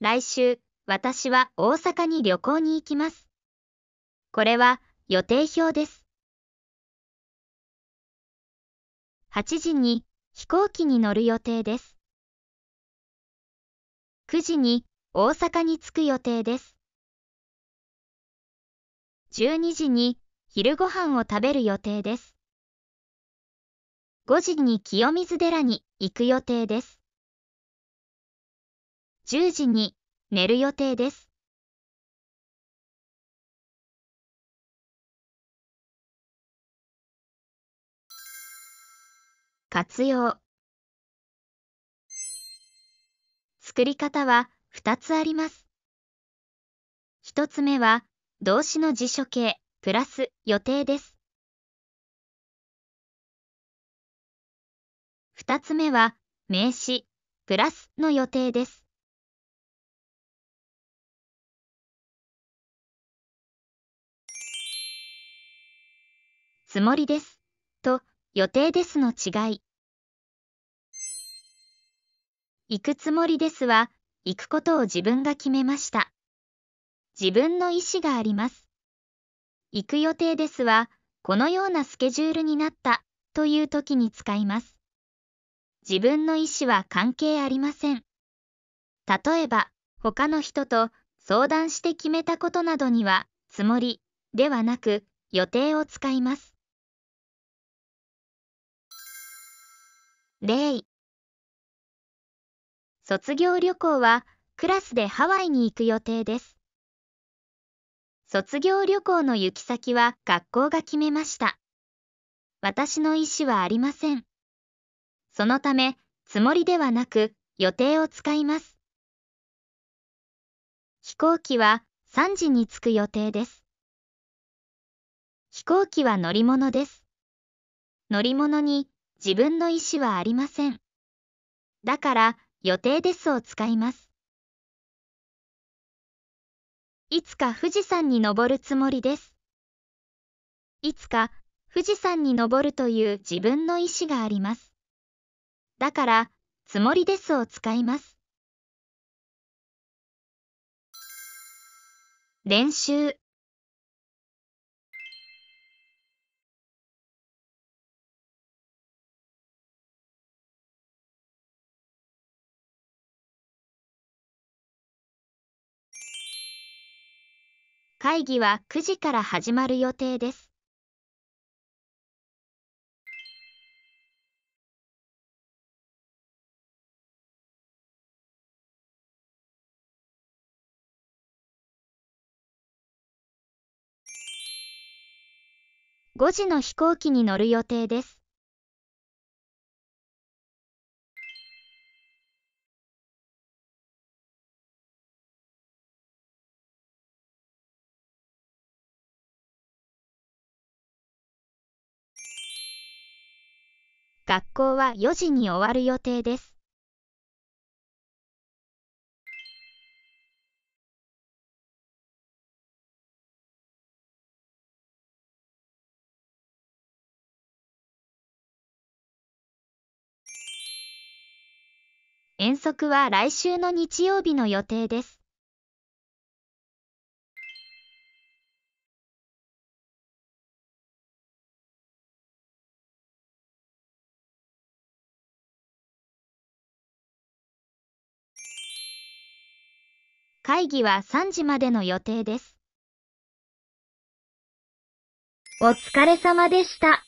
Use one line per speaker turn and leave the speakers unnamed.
来週、私は大阪に旅行に行きます。これは予定表です。8時に飛行
機に乗る予定です。9時に大阪
に着く予定です。12時に昼ご飯を食べる予定です。5時に清水寺に行く予定です。10時に寝る予
定です。活用
作り方は2つあります。1つ目は動詞の辞書形プラス予
定です。2つ目は名詞プラスの予定です。
つもりです。と、予定ですの違い。行くつもりですは、行くことを自分が決めました。自分の意思があります。行く予定ですは、このようなスケジュールになったという時に使います。自分の意思は関係ありません。例えば、他の人と相談して決めたことなどには、つもりではなく予定を使います。イ。卒業旅行はクラスでハワイに行く予定です。卒業旅行の行き先は学校が決めました。私の意思はありません。そのため、つもりではなく予定を使います。飛行機は3時に着く予定です。飛行機は乗り物です。乗り物に自分の意思はありません。だから、予定ですを使います。いつか富士山に登るつもりです。いつか富士山に登るという自分の意思があります。だから、つもりですを使います。
練習
会議は9時から始まる予定です。
5時の飛行機に乗る予定です。学校は4時に終わる予定です。遠足は来週の日曜日の予定です。会議は3時までの予定です。お疲れ様でした。